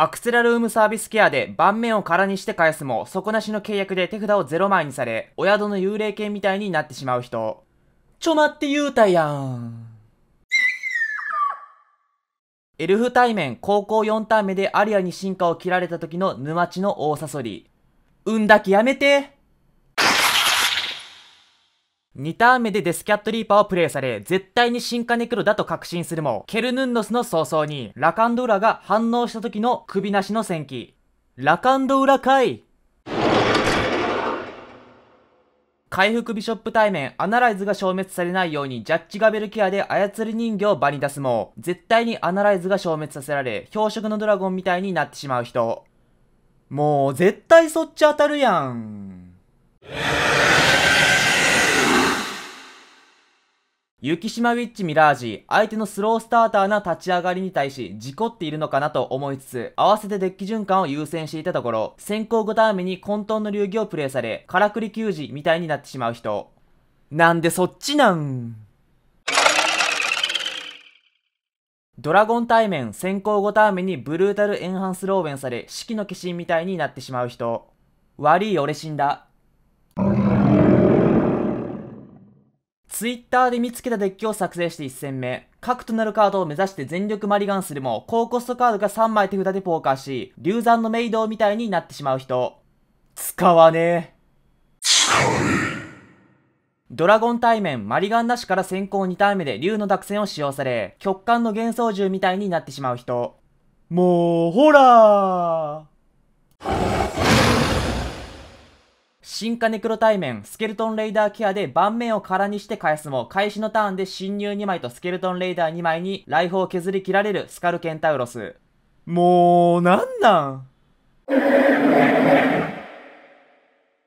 アクセラルームサービスケアで盤面を空にして返すも、底なしの契約で手札を0枚にされ、お宿の幽霊犬みたいになってしまう人。ちょ待って言うたやん。エルフ対面高校4ターン目でアリアに進化を切られた時の沼地の大サソリ。うんだきやめて2ターン目でデスキャットリーパーをプレイされ、絶対に進化ネクロだと確信するも、ケルヌンノスの早々に、ラカンドウラが反応した時の首なしの戦記。ラカンドウラかい回復ビショップ対面、アナライズが消滅されないようにジャッジガベルケアで操り人形を場に出すも、絶対にアナライズが消滅させられ、標色のドラゴンみたいになってしまう人。もう、絶対そっち当たるやん。雪島ウィッチミラージ、相手のスロースターターな立ち上がりに対し、事故っているのかなと思いつつ、合わせてデッキ循環を優先していたところ、先行5ターン目に混沌の流儀をプレイされ、からくり球児みたいになってしまう人。なんでそっちなんドラゴン対面、先行5ターン目にブルータルエンハンスローベンされ、四季の化身みたいになってしまう人。悪い俺死んだ。Twitter で見つけたデッキを作成して1戦目。核となるカードを目指して全力マリガンするも、高コストカードが3枚手札でポーカーし、流産のメイドみたいになってしまう人。使わねえ。ドラゴン対面、マリガンなしから先行2ターン目で竜の濁戦を使用され、極寒の幻想獣みたいになってしまう人。もう、ほらー進化ネクロ対面、スケルトンレイダーケアで盤面を空にして返すも、開始のターンで侵入2枚とスケルトンレイダー2枚に、ライフを削り切られるスカルケンタウロス。もう、なんなん